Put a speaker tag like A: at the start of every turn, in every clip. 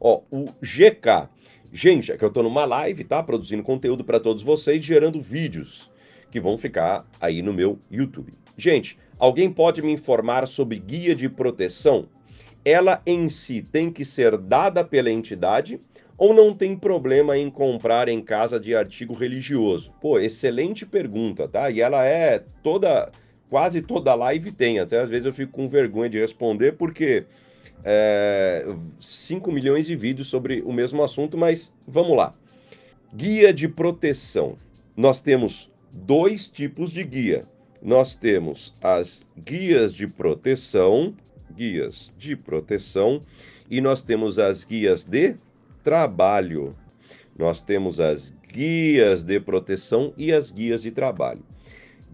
A: Ó, o GK. Gente, é que eu estou numa live, tá? Produzindo conteúdo para todos vocês, gerando vídeos que vão ficar aí no meu YouTube. Gente, alguém pode me informar sobre guia de proteção? Ela em si tem que ser dada pela entidade ou não tem problema em comprar em casa de artigo religioso? Pô, excelente pergunta, tá? E ela é toda, quase toda live tem, até às vezes eu fico com vergonha de responder porque é, 5 milhões de vídeos sobre o mesmo assunto, mas vamos lá. Guia de proteção. Nós temos dois tipos de guia. Nós temos as guias de proteção, guias de proteção, e nós temos as guias de trabalho. Nós temos as guias de proteção e as guias de trabalho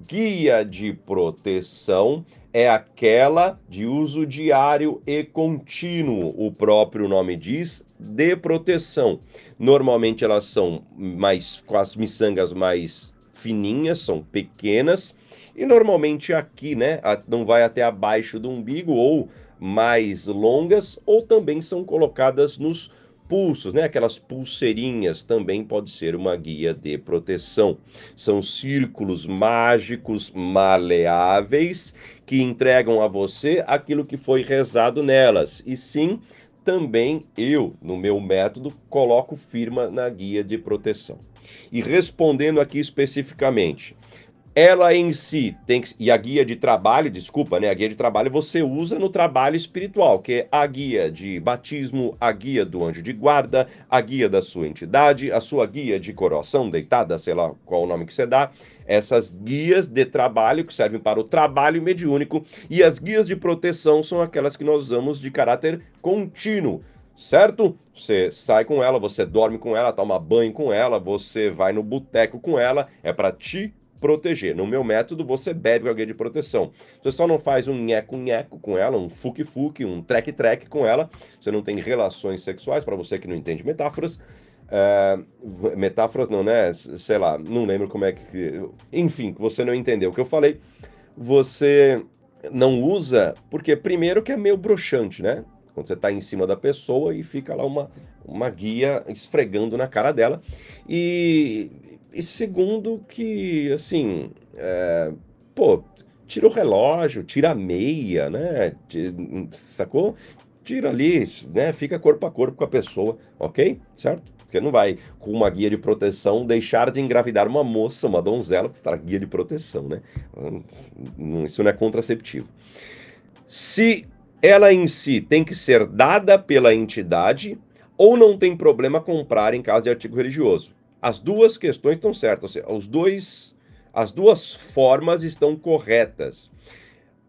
A: guia de proteção é aquela de uso diário e contínuo, o próprio nome diz, de proteção. Normalmente elas são mais com as miçangas mais fininhas, são pequenas e normalmente aqui, né, não vai até abaixo do umbigo ou mais longas ou também são colocadas nos pulsos, né? Aquelas pulseirinhas também pode ser uma guia de proteção. São círculos mágicos maleáveis que entregam a você aquilo que foi rezado nelas. E sim, também eu, no meu método, coloco firma na guia de proteção. E respondendo aqui especificamente, ela em si tem que, e a guia de trabalho, desculpa, né? A guia de trabalho você usa no trabalho espiritual, que é a guia de batismo, a guia do anjo de guarda, a guia da sua entidade, a sua guia de coração deitada, sei lá qual o nome que você dá. Essas guias de trabalho que servem para o trabalho mediúnico e as guias de proteção são aquelas que nós usamos de caráter contínuo certo? Você sai com ela, você dorme com ela, toma banho com ela, você vai no boteco com ela, é para te proteger. No meu método, você bebe alguém de proteção. Você só não faz um nheco-nheco com ela, um fuque-fuque, um trek-trek com ela. Você não tem relações sexuais, para você que não entende metáforas. É, metáforas não, né? Sei lá, não lembro como é que. Enfim, você não entendeu o que eu falei. Você não usa, porque primeiro que é meio broxante, né? Quando você está em cima da pessoa e fica lá uma, uma guia esfregando na cara dela. E, e segundo que, assim, é, pô, tira o relógio, tira a meia, né? Sacou? Tira ali, né? Fica corpo a corpo com a pessoa, ok? Certo? Porque não vai, com uma guia de proteção, deixar de engravidar uma moça, uma donzela, que está guia de proteção, né? Hum, isso não é contraceptivo. Se ela em si tem que ser dada pela entidade ou não tem problema comprar em caso de artigo religioso. As duas questões estão certas, seja, os dois, as duas formas estão corretas.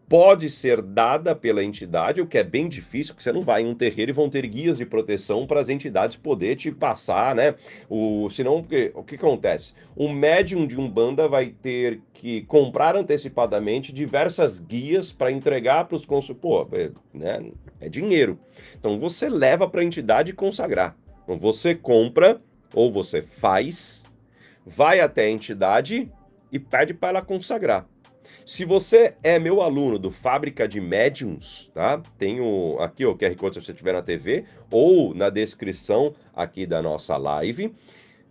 A: Pode ser dada pela entidade, o que é bem difícil, porque você não vai em um terreiro e vão ter guias de proteção para as entidades poder te passar, né? O, senão, o que acontece? O médium de Umbanda vai ter que comprar antecipadamente diversas guias para entregar para os consumidores. É, né? É dinheiro. Então você leva para a entidade consagrar. Então você compra ou você faz, vai até a entidade e pede para ela consagrar. Se você é meu aluno do Fábrica de Médiuns, tá? Tenho aqui o QR Code se você estiver na TV ou na descrição aqui da nossa live,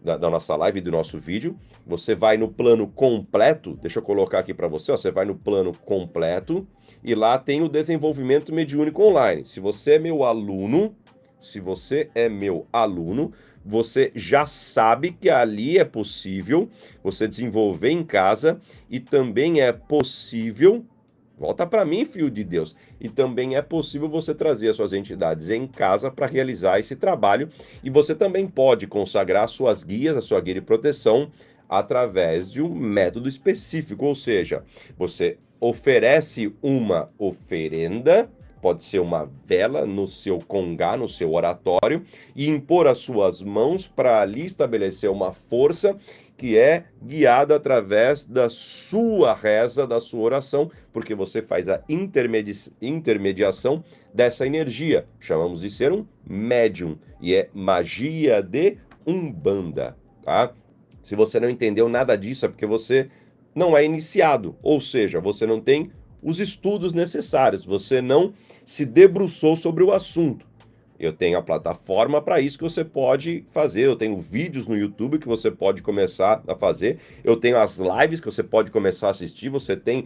A: da, da nossa live do nosso vídeo. Você vai no plano completo, deixa eu colocar aqui para você, ó, você vai no plano completo e lá tem o desenvolvimento mediúnico online. Se você é meu aluno, se você é meu aluno, você já sabe que ali é possível você desenvolver em casa e também é possível. Volta para mim, filho de Deus. E também é possível você trazer as suas entidades em casa para realizar esse trabalho. E você também pode consagrar suas guias, a sua guia de proteção, através de um método específico. Ou seja, você oferece uma oferenda pode ser uma vela no seu congá, no seu oratório, e impor as suas mãos para ali estabelecer uma força que é guiada através da sua reza, da sua oração, porque você faz a intermedi intermediação dessa energia. Chamamos de ser um médium, e é magia de umbanda, tá? Se você não entendeu nada disso, é porque você não é iniciado, ou seja, você não tem os estudos necessários, você não se debruçou sobre o assunto. Eu tenho a plataforma para isso que você pode fazer. Eu tenho vídeos no YouTube que você pode começar a fazer. Eu tenho as lives que você pode começar a assistir. Você tem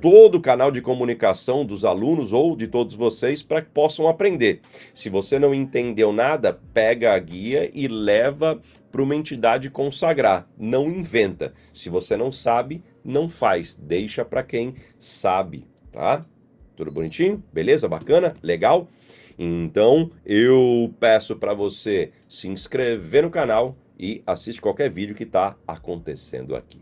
A: todo o canal de comunicação dos alunos ou de todos vocês para que possam aprender. Se você não entendeu nada, pega a guia e leva para uma entidade consagrar. Não inventa. Se você não sabe, não faz. Deixa para quem sabe, tá? Tudo bonitinho? Beleza? Bacana? Legal? Então, eu peço para você se inscrever no canal e assiste qualquer vídeo que está acontecendo aqui.